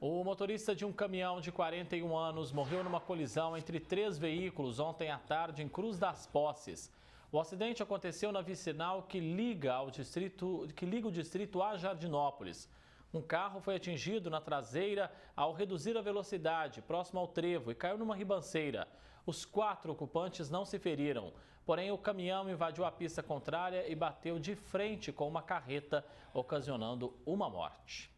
O motorista de um caminhão de 41 anos morreu numa colisão entre três veículos ontem à tarde em Cruz das Posses. O acidente aconteceu na vicinal que liga, ao distrito, que liga o distrito a Jardinópolis. Um carro foi atingido na traseira ao reduzir a velocidade, próximo ao trevo, e caiu numa ribanceira. Os quatro ocupantes não se feriram, porém o caminhão invadiu a pista contrária e bateu de frente com uma carreta, ocasionando uma morte.